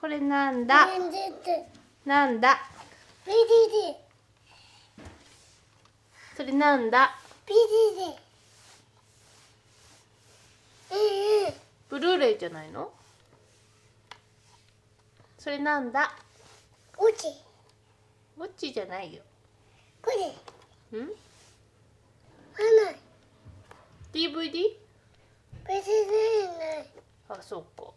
これなんだなんだそれなんだブルーレイじゃないのそれなんだウッチウッチじゃないよこれうん DVD? 別にないあ、そっか。